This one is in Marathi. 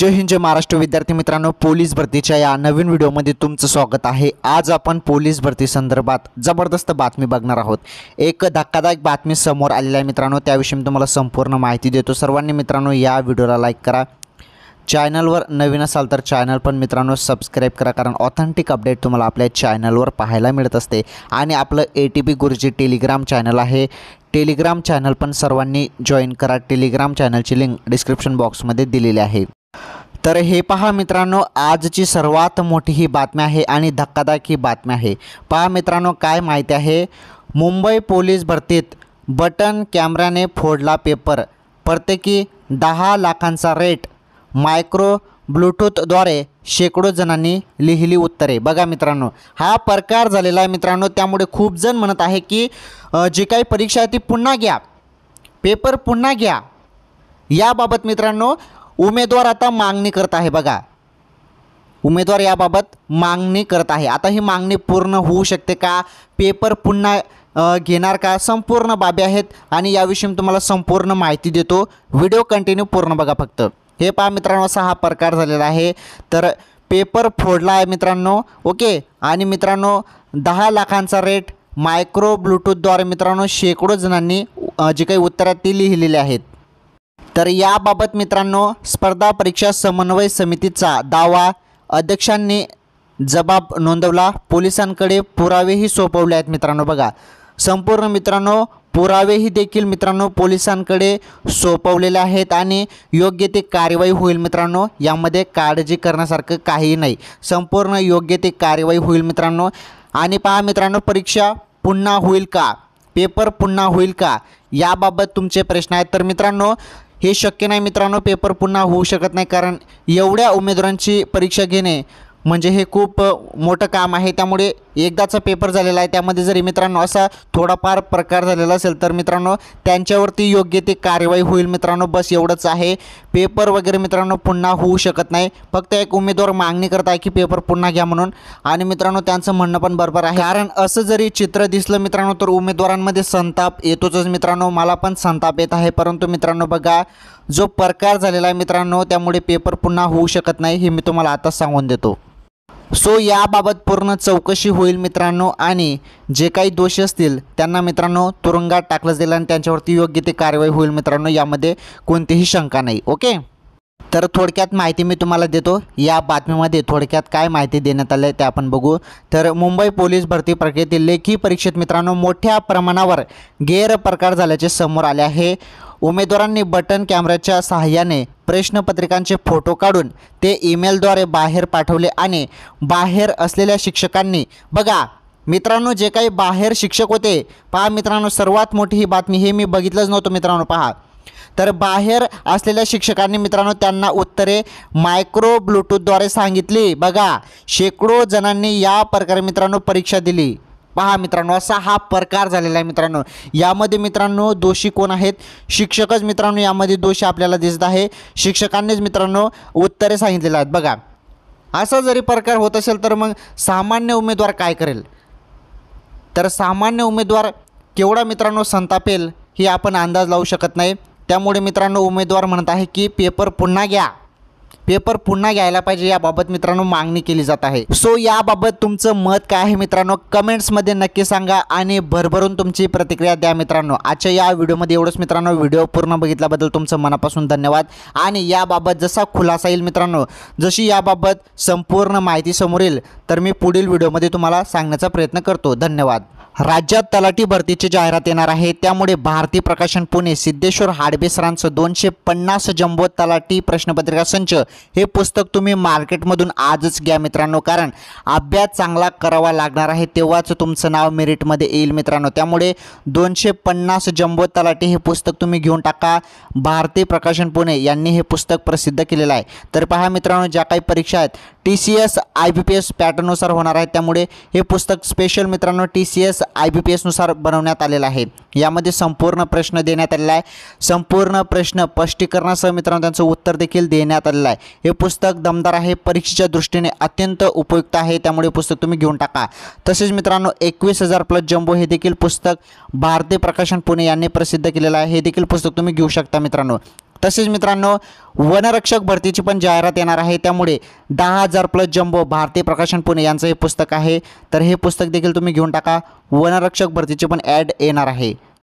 जय हिंद जय महाराष्ट्र विद्यार्थी मित्रांनो पोलीस भरतीच्या या नवीन व्हिडिओमध्ये तुमचं स्वागत आहे आज आपण पोलीस भरती संदर्भात जबरदस्त बातमी बघणार आहोत एक धक्कादायक बातमी समोर आलेली आहे मित्रांनो त्याविषयी मी तुम्हाला संपूर्ण माहिती देतो सर्वांनी मित्रांनो या व्हिडिओला लाईक करा चॅनलवर नवीन असाल तर चॅनल पण मित्रांनो सबस्क्राईब करा कारण ऑथेंटिक अपडेट तुम्हाला आपल्या चॅनलवर पाहायला मिळत असते आणि आपलं A T P Guruji Telegram channel आहे टेलिग्राम चॅनल पण सर्वांनी जॉईन करा टेलिग्राम चॅनलची लिंक डिस्क्रिप्शन बॉक्समध्ये दिलेली आहे तर हे पहा मित्रांनो आजची सर्वात मोठी ही बातमी आहे आणि धक्कादायक ही बातमी आहे पहा मित्रांनो काय माहिती आहे मुंबई पोलीस भरतीत बटन कॅमेऱ्याने फोडला पेपर प्रत्येकी दहा लाखांचा रेट मायक्रो ब्लूटूथद्वारे शेकडो जणांनी लिहिली उत्तरे बघा मित्रांनो हा प्रकार झालेला आहे मित्रांनो त्यामुळे खूप जण म्हणत आहे की जी काही परीक्षा आहे ती पुन्हा घ्या पेपर पुन्हा घ्या याबाबत मित्रांनो उमेदवार आता मागणी करत आहे बघा उमेदवार याबाबत मागणी करत आहे आता ही मागणी पूर्ण होऊ शकते का पेपर पुन्हा घेणार का संपूर्ण बाबी आहेत आणि याविषयी मी तुम्हाला संपूर्ण माहिती देतो व्हिडिओ कंटिन्यू पूर्ण बघा फक्त हे पहा मित्रांनो असा हा प्रकार झालेला आहे तर पेपर फोडला आहे मित्रांनो ओके आणि मित्रांनो दहा लाखांचा रेट मायक्रो ब्लूटूथद्वारे मित्रांनो शेकडो जणांनी जे काही उत्तरात ती लिहिलेली आहेत तर याबाबत मित्रांनो स्पर्धा परीक्षा समन्वय समितीचा दावा अध्यक्षांनी जबाब नोंदवला पोलिसांकडे पुरावेही सोपवले आहेत मित्रांनो बघा संपूर्ण मित्रांनो पुरावेही देखील मित्रांनो पोलिसांकडे सोपवलेले आहेत आणि योग्य ते कारवाई होईल मित्रांनो यामध्ये काळजी करण्यासारखं काही नाही संपूर्ण योग्य ते कारवाई होईल मित्रांनो आणि पहा मित्रांनो परीक्षा पुन्हा होईल का पेपर पुन्हा होईल का याबाबत तुमचे प्रश्न आहेत तर मित्रांनो हे शक्य नाही मित्रांनो पेपर पुन्हा होऊ शकत नाही कारण एवढ्या उमेदवारांची परीक्षा घेणे म्हणजे हे खूप मोठं काम आहे त्यामुळे एकदाचा पेपर झालेला आहे त्यामध्ये जरी मित्रांनो असा थोडाफार प्रकार झालेला असेल तर मित्रांनो त्यांच्यावरती योग्य ती कार्यवाही होईल मित्रांनो बस एवढंच आहे पेपर वगैरे मित्रांनो पुन्हा होऊ शकत नाही फक्त एक उमेदवार मागणी करत आहे की पेपर पुन्हा घ्या म्हणून आणि मित्रांनो त्यांचं म्हणणं पण बरोबर आहे कारण असं जरी चित्र दिसलं मित्रांनो तर उमेदवारांमध्ये संताप येतोच मित्रांनो मला पण संताप येत आहे परंतु मित्रांनो बघा जो प्रकार झालेला आहे मित्रांनो त्यामुळे पेपर पुन्हा होऊ शकत नाही हे मी तुम्हाला आता सांगून देतो सो याबाबत पूर्ण चौकशी होईल मित्रांनो आणि जे काही दोषी असतील त्यांना मित्रांनो तुरुंगात टाकलं जाईल आणि त्यांच्यावरती योग्य ते कारवाई होईल मित्रांनो यामध्ये कोणतीही शंका नाही ओके तर थोडक्यात माहिती मी तुम्हाला देतो या बातमीमध्ये थोडक्यात काय माहिती देण्यात आलं आहे ते आपण बघू तर मुंबई पोलीस भरती प्रक्रियेतील लेखी परीक्षेत मित्रांनो मोठ्या प्रमाणावर गैरप्रकार झाल्याचे समोर आले आहे उमेदवारांनी बटन कॅमेऱ्याच्या सहाय्याने प्रश्नपत्रिकांचे फोटो काढून ते ईमेलद्वारे बाहेर पाठवले आणि बाहेर असलेल्या शिक्षकांनी बघा मित्रांनो जे काही बाहेर शिक्षक होते पहा मित्रांनो सर्वात मोठी ही बातमी हे मी बघितलंच नव्हतं मित्रांनो पहा तर बाहेर असलेल्या शिक्षकांनी मित्रांनो त्यांना उत्तरे मायक्रो ब्लूटूथद्वारे सांगितली बघा शेकडो जणांनी या प्रकारे मित्रांनो परीक्षा दिली पहा मित्रांनो असा हा प्रकार झालेला आहे मित्रांनो यामध्ये मित्रांनो दोषी कोण आहेत शिक्षकच मित्रांनो यामध्ये दोषी आपल्याला दिसत आहे शिक्षकांनीच मित्रांनो उत्तरे सांगितलेलं आहेत बघा असा जरी प्रकार होत असेल तर मग सामान्य उमेदवार काय करेल तर सामान्य उमेदवार केवढा मित्रांनो संतापेल हे आपण अंदाज लावू शकत नाही त्यामुळे मित्रांनो उमेदवार म्हणत आहे की पेपर पुन्हा घ्या पेपर पुन्हा घ्यायला पाहिजे याबाबत मित्रांनो मागणी केली जात आहे सो याबाबत तुमचं मत काय आहे मित्रांनो कमेंट्समध्ये नक्की सांगा आणि भरभरून तुमची प्रतिक्रिया द्या मित्रांनो आजच्या या व्हिडिओमध्ये एवढंच मित्रांनो व्हिडिओ पूर्ण बघितल्याबद्दल तुमचं मनापासून धन्यवाद आणि याबाबत जसा खुलासा येईल मित्रांनो जशी याबाबत संपूर्ण माहिती समोर येईल तर मी पुढील व्हिडिओमध्ये तुम्हाला सांगण्याचा प्रयत्न करतो धन्यवाद राज्यात तलाठी भरतीची जाहिरात येणार आहे त्यामुळे भारती प्रकाशन पुणे सिद्धेश्वर हाडबेसरांचं दोनशे पन्नास जम्बो तलाठी प्रश्नपत्रिका संच हे पुस्तक तुम्ही मार्केटमधून आजच घ्या मित्रांनो कारण अभ्यास चांगला करावा लागणार आहे तेव्हाच तुमचं नाव मेरिटमध्ये येईल मित्रांनो त्यामुळे दोनशे पन्नास जम्बो तलाठी हे पुस्तक तुम्ही घेऊन टाका भारती प्रकाशन पुणे यांनी हे पुस्तक प्रसिद्ध केलेलं आहे तर पहा मित्रांनो ज्या काही परीक्षा आहेत T C S I B P S पॅटर्ननुसार होणार आहे त्यामुळे हे पुस्तक स्पेशल मित्रांनो T C S I B P एसनुसार बनवण्यात आलेला आहे यामध्ये संपूर्ण प्रश्न देण्यात आलेला आहे संपूर्ण प्रश्न स्पष्टीकरणासह मित्रांनो त्यांचं उत्तर देखील देण्यात आलेलं आहे हे पुस्तक दमदार आहे परीक्षेच्या दृष्टीने अत्यंत उपयुक्त आहे त्यामुळे पुस्तक तुम्ही घेऊन टाका तसेच मित्रांनो एकवीस हजार प्लस जम्बो हे देखील पुस्तक भारतीय प्रकाशन पुणे यांनी प्रसिद्ध केलेलं आहे हे देखील पुस्तक तुम्ही घेऊ शकता मित्रांनो तसेच मित्रांनो वनरक्षक भरतीची पण जाहिरात येणार आहे त्यामुळे दहा हजार प्लस जम्बो भारतीय प्रकाशन पुणे यांचं हे पुस्तक आहे तर हे पुस्तक देखील तुम्ही घेऊन टाका वनरक्षक भरतीची पण ॲड येणार आहे